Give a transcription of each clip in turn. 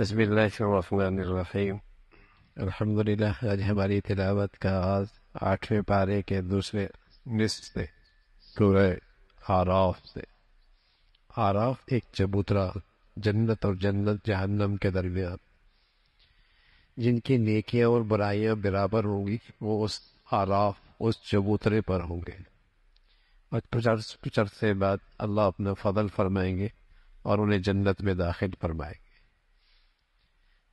बसमीम अल्हम्दुलिल्लाह आज हमारी तिलावत का आज आठवें पारे के दूसरे निस्फ से सूर्य आराफ से आराफ एक चबूतरा जन्नत और जन्नत जहन्नम के दरमियान जिनकी नेकियां और बुराइयाँ बराबर होंगी वो उस आराफ उस चबूतरे पर होंगे और कुछ अरसे बाद अल्लाह अपना फजल फरमाएंगे और उन्हें जन्नत में दाखिल फरमाएंगे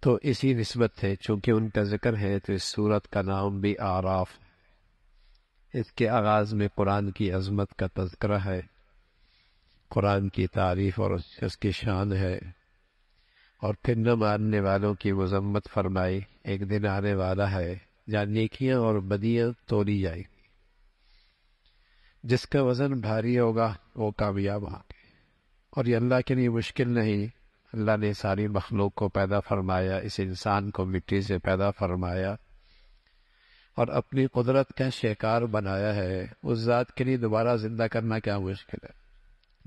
तो इसी नस्बत है चूंकि उनका जिक्र है तो इस सूरत का नाम भी आराफ है इसके आगाज में कुरान की अजमत का तस्करा है कुरान की तारीफ और उसकी शान है और फिर न मानने वालों की मजम्मत फरमाई एक दिन आने वाला है जहाँ नेकियाँ और बदियाँ तोड़ी जाएगी जिसका वज़न भारी होगा वो कामयाब होंगे और ये अल्लाह के लिए मुश्किल नहीं अल्लाह ने सारी मखलूक को पैदा फरमाया इस इंसान को मिट्टी से पैदा फरमाया और अपनी कुदरत का शिकार बनाया है उस ज़ात के लिए दोबारा जिंदा करना क्या मुश्किल है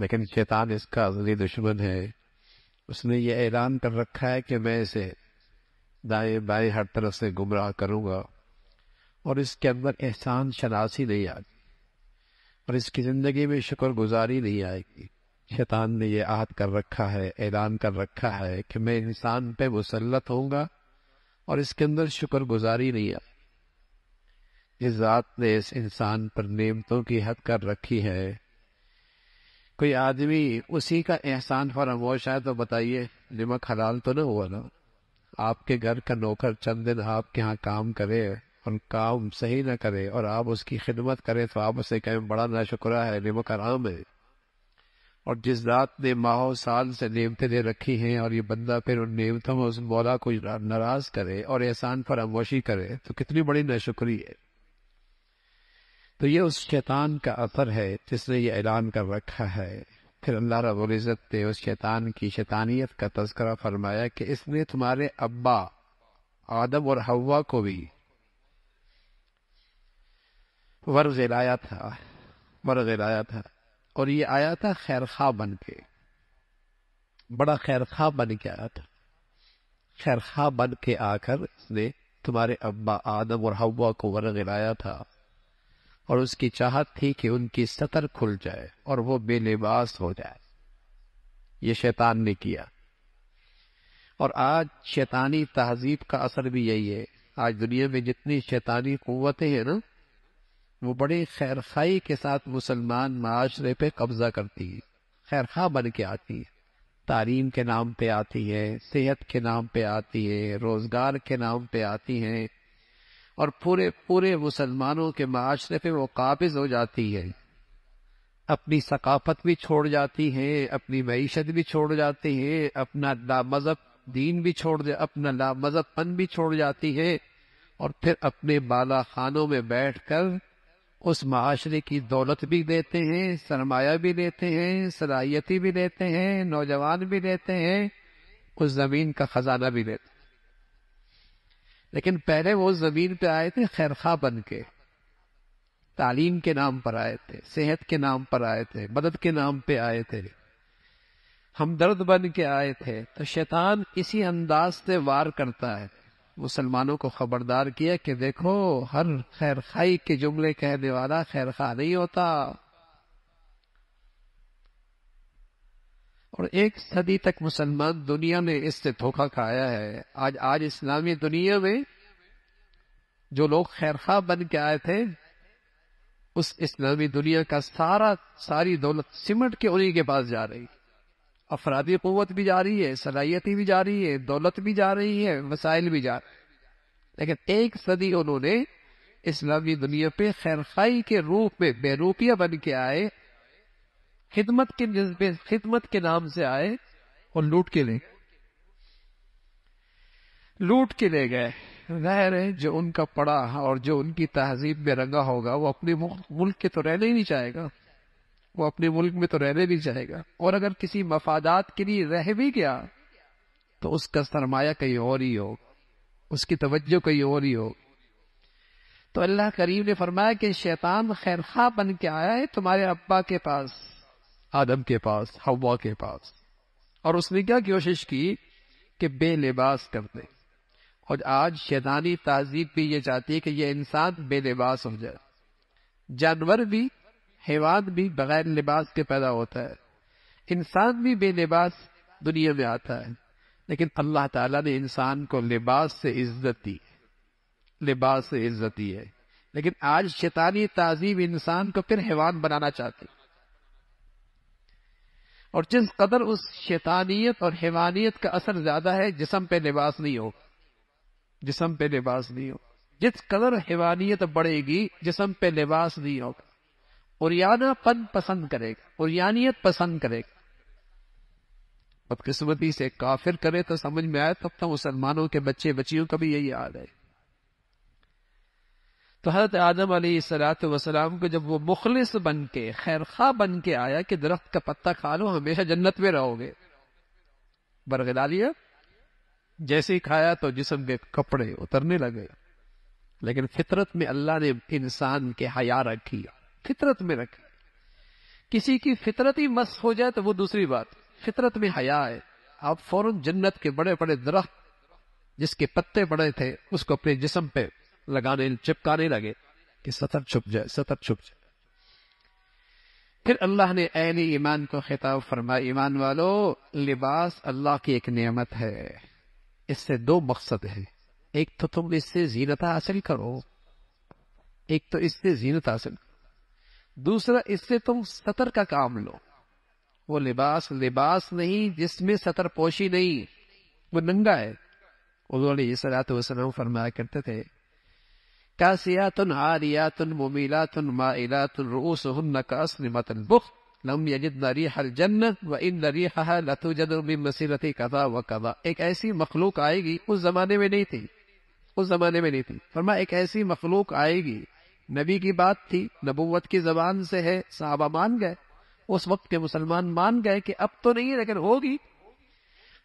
लेकिन शैतान इसका अजली दुश्मन है उसने ये ऐलान कर रखा है कि मैं इसे दाएं बाएं हर तरफ से गुमराह करूँगा और इसके अंदर एहसान शनासी नहीं आती और इसकी ज़िंदगी में शुक्रगुजारी नहीं आएगी शैतान ने ये आहत कर रखा है ऐलान कर रखा है कि मैं इंसान पे मुसलत होऊंगा और इसके अंदर शुक्र गुजारी नहीं आ इस जात ने इस इंसान पर नियमतों की हद कर रखी है कोई आदमी उसी का एहसान फरामोश है तो बताइए नमक हलाल तो ना हुआ ना आपके घर का नौकर चंद दिन आपके यहाँ काम करे और काम सही ना करे और आप उसकी खिदमत करें तो आप उसे कहें बड़ा ना शुक्रा है नमक आराम है और जिस रात ने माहो साल से नेमते दे रखी हैं और ये बंदा फिर उन नेमतों में उस मौला को नाराज करे और एहसान अमोशी करे तो कितनी बड़ी नशुक्री है तो ये उस शैतान का असर है जिसने ये ऐलान कर रखा है फिर अल्लाह रबुल्जत ने उस शैतान की शैतानियत का तस्करा फरमाया कि इसने तुम्हारे अब्बा आदम और हवा को भी वर्ज लाया था वर्ज लाया था और ये आया था खैर खा बन के बड़ा खैर खा बन के आया था खैर खा बन के आकर उसने तुम्हारे अब्बा आदम और हवा को वर गिराया था और उसकी चाहत थी कि उनकी सतर खुल जाए और वो बेलिबास हो जाए ये शैतान ने किया और आज शैतानी तहजीब का असर भी यही है आज दुनिया में जितनी शैतानी कुतें हैं ना वो बड़ी खैर खाई के साथ मुसलमान माशरे पे कब्जा करती है खैर खा बन के आती है तालीम के नाम पे आती है सेहत के नाम पे आती है रोजगार के नाम पे आती है और पूरे पूरे मुसलमानों के माशरे पे वो काबिज हो जाती है अपनी सकाफत भी छोड़ जाती है अपनी मीशत भी छोड़ जाती है अपना मजहब दीन भी छोड़ अपना पन भी छोड़ जाती है और फिर अपने बाला खानों में बैठ कर उस माशरे की दौलत भी देते हैं सरमाया भी देते हैं सलाहियती भी देते हैं नौजवान भी देते हैं उस जमीन का खजाना भी देते लेकिन पहले वो जमीन पे आए थे खैरखा बन के तालीम के नाम पर आए थे सेहत के नाम पर आए थे मदद के नाम पे आए थे हमदर्द बन के आए थे तो शैतान इसी अंदाज से वार करता है मुसलमानों को खबरदार किया कि देखो हर खैर खाई के जुमले कहने वाला खैर खा नहीं होता और एक सदी तक मुसलमान दुनिया ने इससे धोखा खाया है आज आज इस्लामी दुनिया में जो लोग खैर खा बन के आए थे उस इस्लामी दुनिया का सारा सारी दौलत सिमट के उन्हीं के पास जा रही अफराधी कुत भी जा रही है सलाहियतें भी जा रही है दौलत भी जा रही है वसाइल भी जा रहे लेकिन एक सदी उन्होंने इस्लामी दुनिया पे खैरखाई के रूप में बेरूपिया बन के आए खिदमत के जज्बे खिदमत के नाम से आए और लूट के ले लूट के ले गए जाहिर है जो उनका पड़ा और जो उनकी तहजीब में रंगा होगा वो अपने मुल्क के तो रहना ही नहीं चाहेगा वो अपने मुल्क में तो रहने भी जाएगा और अगर किसी मफादात के लिए रह भी गया तो उसका सरमाया कहीं और ही हो उसकी तवज्जो कहीं और ही हो तो अल्लाह करीम ने फरमाया कि शैतान खैरखा बन के आया है तुम्हारे अब्बा के पास आदम के पास हवा के पास और उसने क्या कोशिश की कि बेलिबास कर दे और आज शैतानी तहजीब भी ये चाहती है कि यह इंसान बेलिबास हो जाए जानवर भी हैवान भी बगैर लिबास के पैदा होता है इंसान भी बेलिबास दुनिया में आता है लेकिन अल्लाह ताला ने इंसान को लिबास से इज्जत दी लिबास से इज्जत दी है लेकिन आज शैतानी तहजीब इंसान को फिर हैवान बनाना चाहती और जिस कदर उस शैतानियत और हैवानियत का असर ज्यादा है जिसम पे लिबास नहीं हो जिसम पे लिबास नहीं हो जिस कदर हैवानियत बढ़ेगी जिसम पे लिबास नहीं होगा उरियाना पन पसंद करेगा उरियानियत पसंद करेगा बदकिस्मती से काफिर करे तो समझ में आए तब तो मुसलमानों के बच्चे बच्चियों का भी यही हाल है तो हजरत आदम अली सलात वसलाम को जब वो मुखलिस बन के खैर खा बन के आया कि दरख्त का पत्ता खा लो हमेशा जन्नत में रहोगे बरगला लिया जैसे ही खाया तो जिसम के कपड़े उतरने लगे लेकिन फितरत में अल्लाह ने इंसान के हया रखी फितरत में रखे किसी की फितरत ही मस हो जाए तो वो दूसरी बात फितरत में हया है आप फौरन जन्नत के बड़े बड़े दरख्त जिसके पत्ते बड़े थे उसको अपने जिसम पे लगाने चिपकाने लगे कि सतर छुप जाए सतर छुप जाए फिर अल्लाह ने ऐन ईमान को खिताब फरमाया ईमान वालो लिबास अल्लाह की एक नियमत है इससे दो मकसद है एक तो तुम इससे जीनत हासिल करो एक तो इससे जीनत हासिल करो दूसरा इससे तुम सतर का काम लो वो लिबास लिबास नहीं जिसमें सतर पोशी नहीं वो नंगा है उन्होंने ये सलात वसलम फरमाया करते थे कासिया तुन आरिया तुन मुमीला तुन माइला तुन रूस मतल बुख लम यजिद नरी हल जन्न व इन नरी लतु मसीरती कदा व कदा एक ऐसी मखलूक आएगी उस जमाने में नहीं थी उस जमाने में नहीं थी फरमा एक ऐसी मखलूक आएगी नबी की बात थी नबुवत की जबान से है साहबा मान गए उस वक्त के मुसलमान मान गए कि अब तो नहीं लेकिन होगी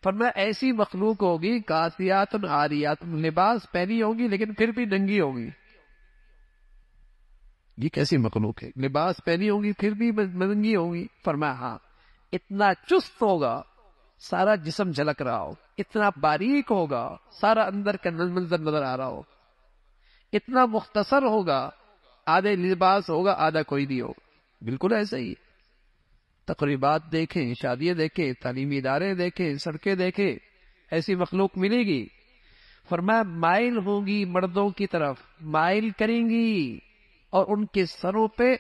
फरमा ऐसी मखलूक होगी कासियात आरियात लिबास पहनी होगी लेकिन फिर भी नंगी होगी ये कैसी मखलूक है लिबास पहनी होगी फिर भी नंगी होगी फरमा हाँ इतना चुस्त होगा सारा जिसम झलक रहा हो इतना बारीक होगा सारा अंदर का नजर आ रहा हो इतना मुख्तसर होगा आधे लिबास होगा आधा कोई नहीं होगा बिल्कुल ऐसा ही तकरीबात देखें शादियां देखें तालीमी इदारे देखें सड़कें देखें ऐसी मखलूक मिलेगी फरमाया माइल होगी मर्दों की तरफ माइल करेंगी और उनके सरों पे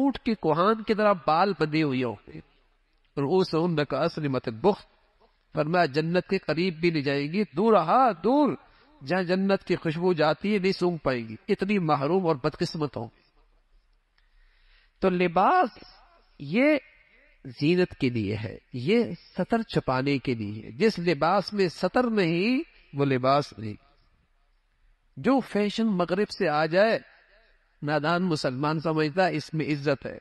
ऊंट के कुहान की तरह बाल बंधे हुए होंगे रूस उन नकास निमत बुख फरमाया जन्नत के करीब भी ले जाएंगी दूर हा दूर जहाँ जन्नत की खुशबू जाती है नहीं सूंघ पाएंगी इतनी महरूम और बदकिस्मत होंगी तो लिबास ये जीनत के लिए है ये सतर छुपाने के लिए है जिस लिबास में सतर नहीं वो लिबास नहीं जो फैशन मगरब से आ जाए नादान मुसलमान समझता इसमें इज्जत है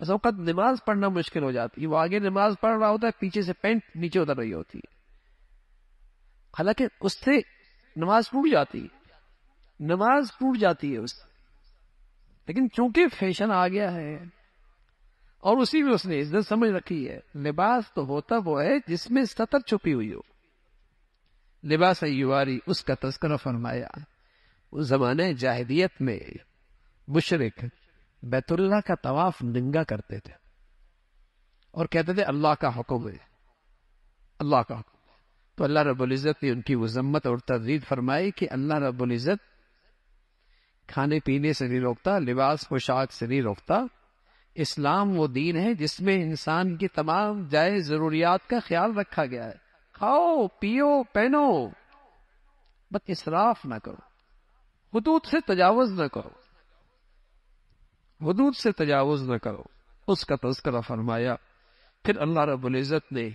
बस वक्त नमाज पढ़ना मुश्किल हो जाती है वो आगे नमाज पढ़ रहा होता है पीछे से पेंट नीचे उतर रही होती है हालांकि उससे नमाज टूट जाती है नमाज टूट जाती है उससे लेकिन चूंकि फैशन आ गया है और उसी में उसने इज्जत समझ रखी है लिबास तो होता वो है जिसमें सतर छुपी हुई हो लिबास युवारी उसका तस्करा फरमाया उस जमाने जाहिदियत में मुशरक बैतुल्ला का तवाफ नंगा करते थे और कहते थे अल्लाह का हुक्म है अल्लाह का हुक्म तो अल्लाह रबुल्ज़त ने उनकी वजम्मत और तरदीद फरमाई कि अल्लाह रबुल्ज़त खाने पीने से नहीं रोकता लिबास पोशाक से नहीं रोकता इस्लाम वो दीन है जिसमें इंसान की तमाम जाय ज़रूरियात का ख्याल रखा गया है खाओ पियो पहनो बस इसराफ ना करो हदूद से तजावज ना करो हदूद से तजावज ना करो उसका तस्करा फरमाया फिर अल्लाह रबुल्ज़त ने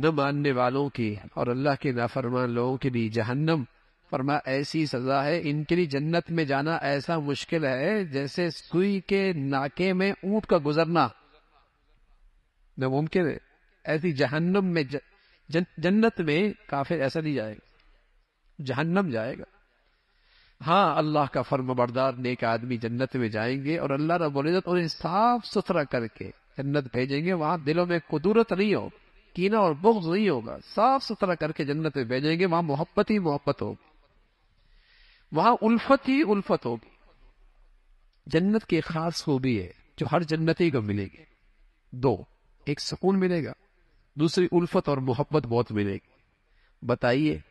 न मानने वालों की और अल्लाह के नाफरमान लोगों के लिए जहन्नम फरमा ऐसी सजा है इनके लिए जन्नत में जाना ऐसा मुश्किल है जैसे सुई के नाके में ऊंट का गुजरना मुमकिन है ऐसी जहन्नम में ज, जन, जन्नत में काफिर ऐसा नहीं जाएगा जहन्नम जाएगा हाँ अल्लाह का फर्म बरदार नेक आदमी जन्नत में जाएंगे और अल्लाह रबुल्जत उन्हें साफ सुथरा करके जन्नत भेजेंगे वहां दिलों में कुदूरत नहीं होगी कीना और बुग्ज नहीं होगा साफ सुथरा करके जन्नत में भेजेंगे वहां मोहब्बत ही मोहब्बत होगी वहां उल्फत ही उल्फत होगी जन्नत की खास खूबी है जो हर जन्नती को मिलेगी दो एक सुकून मिलेगा दूसरी उल्फत और मोहब्बत बहुत मिलेगी बताइए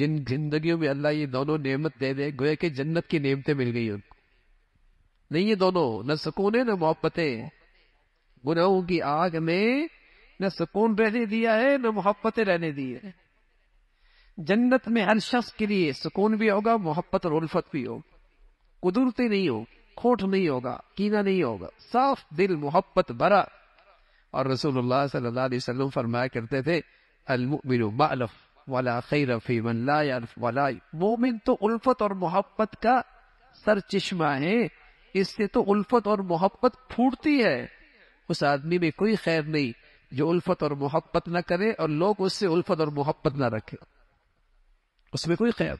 जिन जिंदगियों में अल्लाह ये दोनों नेमत दे दे गोया के जन्नत की नेमतें मिल गई उनको नहीं ये दोनों न सुकून है न मोहब्बतें गुनाहों की आग में न सुकून रहने दिया है न मोहब्बत रहने दी है जन्नत में हर शख्स के लिए सुकून भी होगा मोहब्बत और उल्फत भी हो कुदरती नहीं हो खोट नहीं होगा कीना नहीं होगा साफ दिल मोहब्बत भरा और रसूलुल्लाह सल्लल्लाहु अलैहि वसल्लम फरमाया करते थे अलमुमिनु मालफ वाला खैर फी मन ला यर्फ वाला मोमिन तो उल्फत और मोहब्बत का सर चश्मा है इससे तो उल्फत और मोहब्बत फूटती है उस आदमी में कोई खैर नहीं जो उल्फत और मोहब्बत ना करे और लोग उससे उल्फत और मोहब्बत ना रखे उसमें कोई खैर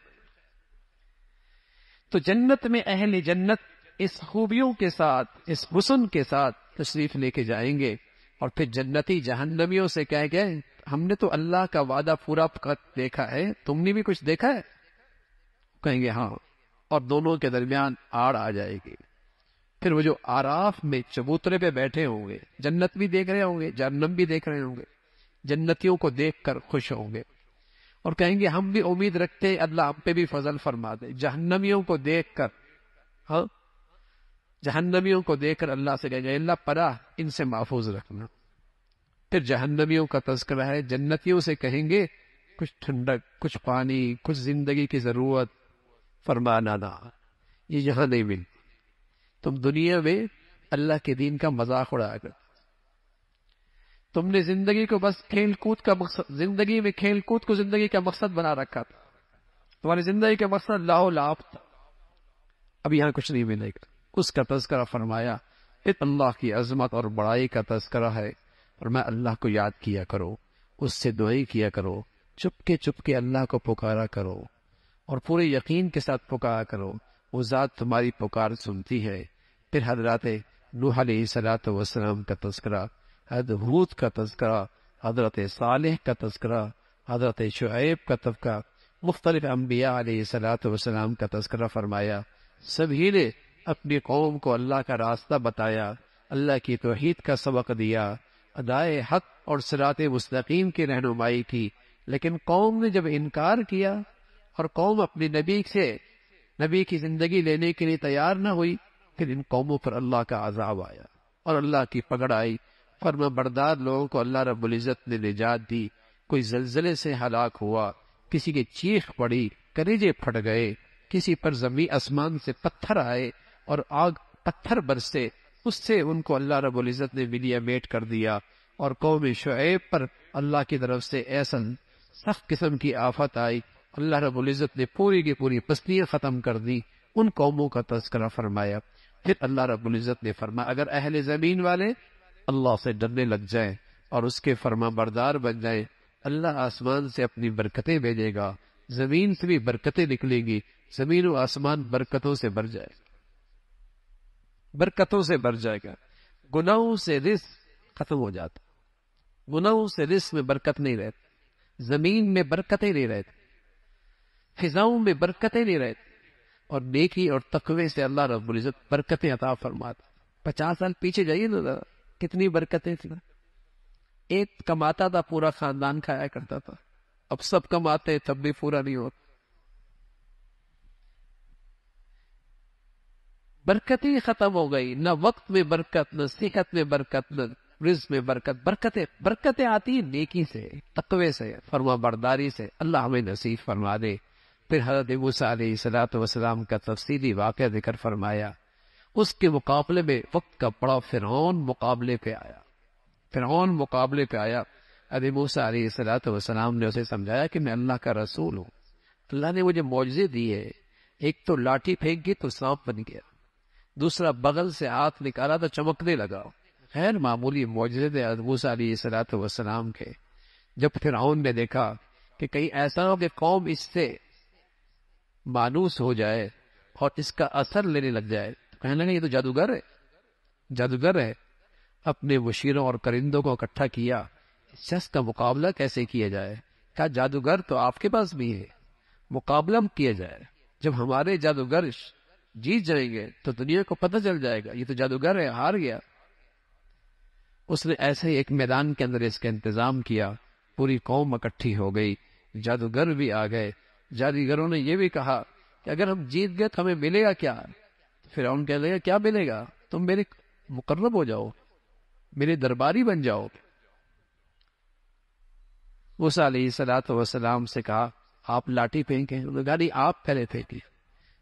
तो जन्नत में अहल जन्नत इस खूबियों के साथ इस हुसन के साथ तशरीफ लेके जाएंगे और फिर जन्नती जहन्नमियों से कह गए हमने तो अल्लाह का वादा पूरा कर देखा है तुमने भी कुछ देखा है कहेंगे हाँ और दोनों के दरमियान आड़ आ जाएगी फिर वो जो आराफ में चबूतरे पे बैठे होंगे जन्नत भी देख रहे होंगे जहन्नम भी देख रहे होंगे जन्नतियों को देखकर खुश होंगे और कहेंगे हम भी उम्मीद रखते अल्लाह हम पे भी फजल फरमा दे जहन्नमियों को देखकर हाँ जहन्नमियों को देखकर अल्लाह से कहेंगे अल्लाह परा इनसे महफूज रखना फिर जहन्नमियों का तस्करा है जन्नतियों से कहेंगे कुछ ठंडक कुछ पानी कुछ जिंदगी की जरूरत फरमाना ना ये यहां नहीं मिलती तुम दुनिया में अल्लाह के दीन का मजाक उड़ाया कर तुमने जिंदगी को बस खेल कूद का मकसद जिंदगी में खेल कूद को जिंदगी का मकसद बना रखा था तुम्हारी जिंदगी का मकसद लाओ लाभ था अब यहां कुछ नहीं मिलेगा उसका तस्करा फरमाया अल्लाह की अजमत और बड़ाई का तस्करा है और मैं अल्लाह को याद किया करो उससे दुआई किया करो चुपके चुपके अल्लाह को पुकारा करो और पूरे यकीन के साथ पुकारा करो वो ज़ात तुम्हारी पुकार सुनती है फिर हजरत नूह सलात वसलाम का तस्करा हजरत हूत का तस्करा हजरत साल का तस्करा हजरत शुएब का तबका मुख्तलिफ अम्बिया सलात वसलाम का तस्करा फरमाया सभी ने अपनी कौम को अल्लाह का रास्ता बताया अल्लाह की तोहद का सबक दिया अदाए हक और सरात मुस्तकीम की रहनुमाई की लेकिन कौम ने जब इनकार किया और कौम अपने नबी से नबी की जिंदगी लेने के लिए तैयार न हुई फिर इन कौमों पर अल्लाह का आजाब आया और अल्लाह की पकड़ आई फर्म बरदार लोगों को अल्लाह रबुल इज़त ने निजात दी कोई जलजले से हलाक हुआ किसी की चीख पड़ी करेजे फट गए किसी पर जमी आसमान से पत्थर आए और आग पत्थर बरसे उससे उनको अल्लाह रबुल इज़त ने मिलिया मेट कर दिया और कौम शुएब पर अल्लाह की तरफ से ऐसा सख्त किस्म की आफत आई अल्लाह इज़्ज़त ने पूरी की पूरी पस्तियां ख़त्म कर दी उन कौमों का तस्करा फरमाया फिर अल्लाह रबुल्ज़त ने फरमाया अगर अहल ज़मीन वाले अल्लाह से डरने लग जाए और उसके फरमा बरदार बन जाए अल्लाह आसमान से अपनी बरकतें भेजेगा जमीन से भी बरकतें निकलेंगी जमीन व आसमान बरकतों से भर जाए बरकतों से भर जाएगा गुनाहों से रिस खत्म हो जाता गुनाहों से रिस में बरकत नहीं रहती जमीन में बरकतें नहीं रहती खिजाओं में बरकतें नहीं रहती और नेकी और तकवे से अल्लाह रबुल्जत बरकतें अता फरमाता पचास साल पीछे जाइए ना दादा कितनी बरकतें थी ना एक कमाता था पूरा खानदान खाया करता था अब सब कमाते तब भी पूरा नहीं होता बरकतें खत्म हो गई न वक्त में बरकत न सेहत में बरकत न रिज में बरकत बरकतें बरकतें आती है नेकी से तकवे से फरमा बरदारी से अल्लाह हमें नसीब फरमा दे फिर हजरत मूसा सलात वसलाम का तफसीली वाक़ जिक्र फरमाया उसके मुकाबले में वक्त का बड़ा फिरौन मुकाबले पे आया फिरौन मुकाबले पे आया अभी मूसा सलात वसलाम ने उसे समझाया कि मैं अल्लाह का रसूल हूँ अल्लाह ने मुझे मुआवजे दिए एक तो लाठी फेंकी तो सांप बन गया दूसरा बगल से हाथ निकाला तो चमकने लगा खैर मामूली मुआवजे थे मूसा सलात वसलाम के जब फिर ने देखा कि कहीं ऐसा हो कि कौम इससे मानूस हो जाए और इसका असर लेने लग जाए तो कहने लगे ये तो जादूगर है जादूगर है अपने वशीरों और करिंदों को इकट्ठा किया शख्स का मुकाबला कैसे किया जाए क्या जादूगर तो आपके पास भी है मुकाबला किया जाए जब हमारे जादूगर जीत जाएंगे तो दुनिया को पता चल जाएगा ये तो जादूगर है हार गया उसने ऐसे ही एक मैदान के अंदर इसका इंतजाम किया पूरी कौम इकट्ठी हो गई जादूगर भी आ गए जादीगरों ने यह भी कहा कि अगर हम जीत गए तो हमें मिलेगा क्या तो फिर कह लेगा क्या मिलेगा तुम मेरे मुकर्रब हो जाओ मेरे दरबारी बन जाओ मूसा सलात वसलाम से कहा आप लाठी फेंके गाड़ी आप पहले फेंकी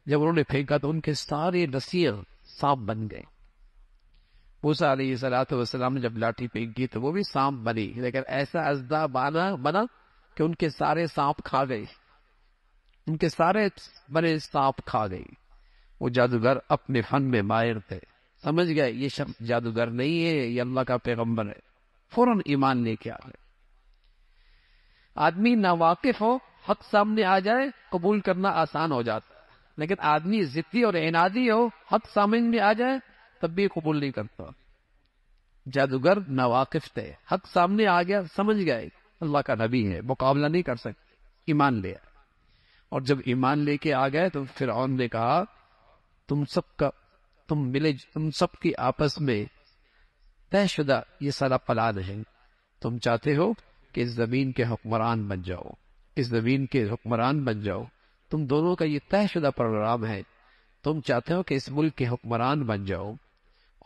जब उन्होंने फेंका तो उनके सारे नसीर सांप बन गए मूसा सलात वसलाम ने जब लाठी फेंकी तो वो भी सांप बनी लेकिन ऐसा अजदा बना बना कि उनके सारे सांप खा गए उनके सारे बड़े सांप खा गई वो जादूगर अपने फन में मायर थे समझ गए ये जादूगर नहीं है ये अल्लाह का पैगंबर है फौरन ईमान लेके आ गए आदमी नावाकिफ हो हक सामने आ जाए कबूल करना आसान हो जाता है लेकिन आदमी जिद्दी और एनादी हो हक सामने में आ जाए तब भी कबूल नहीं करता जादूगर नावाकिफ थे हक सामने आ गया समझ गए अल्लाह का नबी है मुकाबला नहीं कर सकते ईमान लिया और जब ईमान लेके आ गए तो फिर ने कहा तुम सबका तुम मिले तुम सबकी आपस में तयशुदा ये सारा प्लान है तुम चाहते हो कि इस जमीन के हुक्मरान बन जाओ इस जमीन के हुक्मरान बन जाओ तुम दोनों का ये तयशुदा प्रोग्राम है तुम चाहते हो कि इस मुल्क के हुक्मरान बन जाओ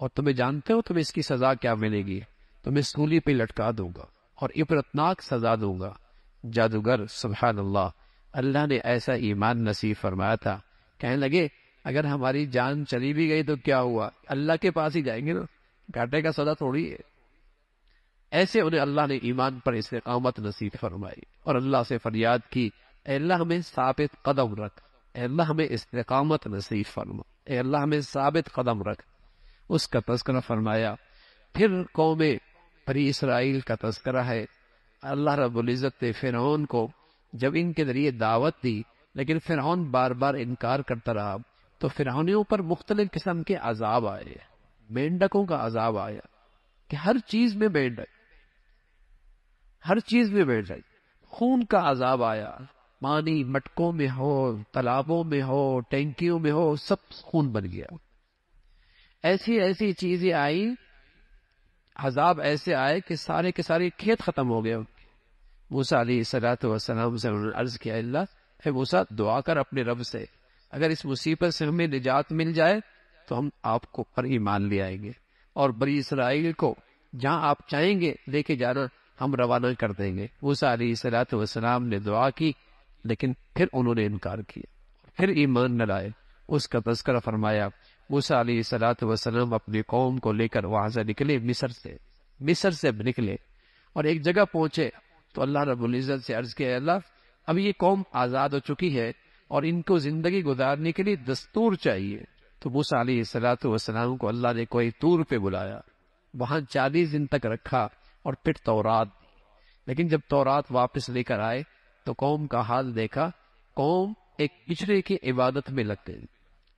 और तुम्हें जानते हो तुम्हें इसकी सजा क्या मिलेगी तुम्हें सूली पे लटका दूंगा और इबरतनाक सजा दूंगा जादूगर सुबह अल्लाह अल्लाह ने ऐसा ईमान नसीब फरमाया था कहने लगे अगर हमारी जान चली भी गई तो क्या हुआ अल्लाह के पास ही जाएंगे ना घाटे का सदा थोड़ी है ऐसे उन्हें अल्लाह ने ईमान पर इसे कामत नसीब फरमाई और अल्लाह से फरियाद की अल्लाह हमें साबित कदम रख अल्लाह हमें इसकामत नसीब फरमा अल्लाह हमें साबित कदम रख उसका तस्करा फरमाया फिर कौम परी इसराइल का तस्करा है अल्लाह रबुल्ज़त फिर को जब इनके जरिए दावत दी लेकिन फिरौन बार बार इनकार करता रहा तो फिरौनियों पर मुख्तलिफ किस्म के अजाब आए मेंढकों का अजाब आया कि हर चीज में मेंढक हर चीज में मेंढक खून का अजाब आया पानी मटकों में हो तालाबों में हो टैंकियों में हो सब खून बन गया ऐसी ऐसी चीजें आई अजाब ऐसे आए कि सारे के सारे खेत खत्म हो गए मूसा अली सलात वसलम से अर्ज किया अल्लाह है मूसा दुआ कर अपने रब से अगर इस मुसीबत से हमें निजात मिल जाए तो हम आपको पर ही मान ले आएंगे और बड़ी इसराइल को जहाँ आप चाहेंगे लेके जाना हम रवाना कर देंगे मूसा अली सलात वसलाम ने दुआ की लेकिन फिर उन्होंने इनकार किया फिर ईमान न लाए उसका तस्करा फरमाया मूसा अली सलात वसलम अपनी कौम को लेकर वहां से निकले मिसर से मिसर से निकले और एक जगह पहुंचे तो अल्लाह रबुल्ज़त से अर्ज किया अल्लाह अब ये कौम आज़ाद हो चुकी है और इनको ज़िंदगी गुजारने के लिए दस्तूर चाहिए तो मूसा सलात को अल्लाह ने कोई तूर पे बुलाया वहां चालीस दिन तक रखा और फिर तौरात लेकिन जब तौरात वापस लेकर आए तो कौम का हाल देखा कौम एक पिछड़े की इबादत में लग गई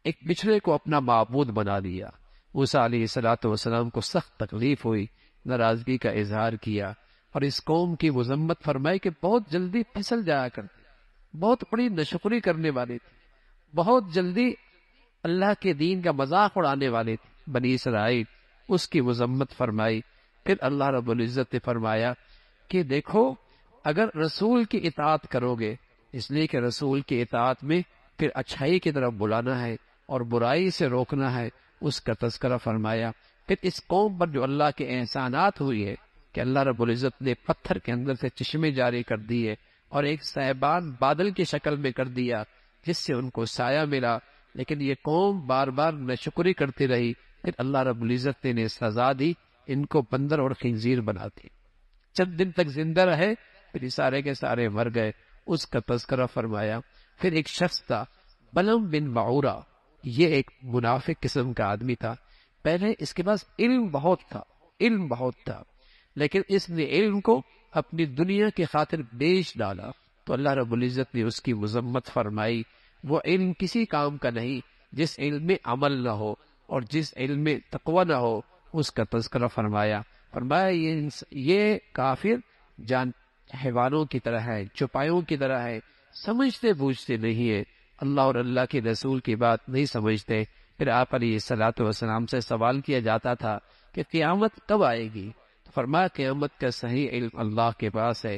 एक पिछड़े को अपना मबूद बना लिया मूसा सलात वसलाम को सख्त तकलीफ हुई नाराजगी का इजहार किया और इस कौम की मजम्मत फरमाई कि बहुत जल्दी फिसल जाया कर बहुत बड़ी नशुकरी करने वाले थे बहुत जल्दी अल्लाह के दीन का मजाक उड़ाने वाले थे बनी इसराइल उसकी मजम्मत फरमाई फिर अल्लाह रबुल्ज़त ने फरमाया कि देखो अगर रसूल की इतात करोगे इसलिए कि रसूल की इतात में फिर अच्छाई की तरफ बुलाना है और बुराई से रोकना है उसका तस्करा फरमाया फिर इस कौम पर जो अल्लाह के एहसानात हुई है कि अल्लाह इज़्ज़त ने पत्थर के अंदर से चश्मे जारी कर दिए और एक साहबान बादल की शक्ल में कर दिया जिससे उनको साया मिला लेकिन ये कौम बार बार नशुक्री करती रही फिर अल्लाह इज़्ज़त ने इन्हें सजा दी इनको बंदर और खंजीर बना दी चंद दिन तक जिंदा रहे फिर सारे के सारे मर गए उसका तस्करा फरमाया फिर एक शख्स था बलम बिन माउरा ये एक मुनाफिक किस्म का आदमी था पहले इसके पास इल्म बहुत था इल्म बहुत था लेकिन इसने इल्म को अपनी दुनिया की खातिर बेच डाला तो अल्लाह रबुल्ज़त ने उसकी मजम्मत फरमाई वो इल्म किसी काम का नहीं जिस इल्म में अमल न हो और जिस इल्म में तकवा ना हो उसका तस्करा फरमाया फरमाया ये काफिर जान हैवानों की तरह है चुपायों की तरह है समझते बूझते नहीं है अल्लाह और अल्लाह के रसूल की बात नहीं समझते फिर आप अली सलात वसलाम से सवाल किया जाता था कि क्यामत कब आएगी फरमा के क़्यामत का सही इल्म अल्लाह के पास है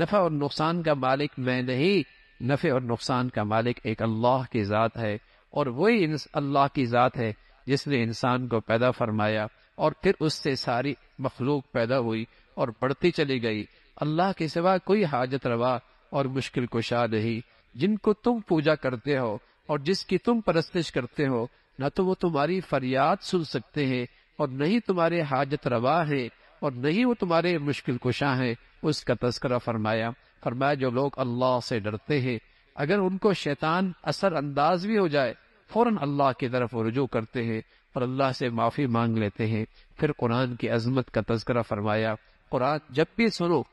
नफ़ा और नुकसान का मालिक मैं नहीं नफ़े और नुकसान का मालिक एक अल्लाह की ज़ात है और वही अल्लाह की ज़ात है जिसने इंसान को पैदा फरमाया और फिर उससे सारी मखलूक पैदा हुई और बढ़ती चली गई अल्लाह के सिवा कोई हाजत रवा और मुश्किल कुशा नहीं जिनको तुम पूजा करते हो और जिसकी तुम परस्तिश करते हो न तो वो तुम्हारी फरियाद सुन सकते हैं और न ही तुम्हारे हाजत रवा है और नहीं वो तुम्हारे मुश्किल कुशा है उसका तस्करा फरमाया फरमाया जो लोग अल्लाह से डरते हैं अगर उनको शैतान असर अंदाज भी हो जाए फौरन अल्लाह की तरफ रुजू करते हैं और अल्लाह से माफी मांग लेते हैं फिर कुरान की अजमत का तस्करा फरमाया कुरान जब भी सुनो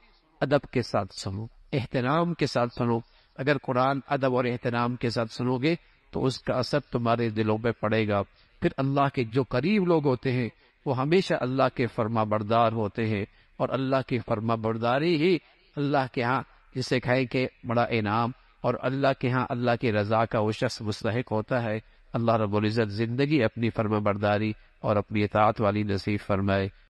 अदब के साथ सुनो एहतराम के साथ सुनो अगर कुरान अदब और एहतराम के साथ सुनोगे तो उसका असर तुम्हारे दिलों में पड़ेगा फिर अल्लाह के जो करीब लोग होते हैं वो हमेशा अल्लाह के फर्मा बरदार होते हैं और अल्लाह की फर्मा बरदारी ही अल्लाह के यहाँ जिसे कहें के बड़ा इनाम और अल्लाह के यहाँ अल्लाह की रजा का वो शख्स मुस्तक होता है अल्लाह रबुल्ज़त ज़िंदगी अपनी फर्मा बरदारी और अपनी इतात वाली नसीब फरमाए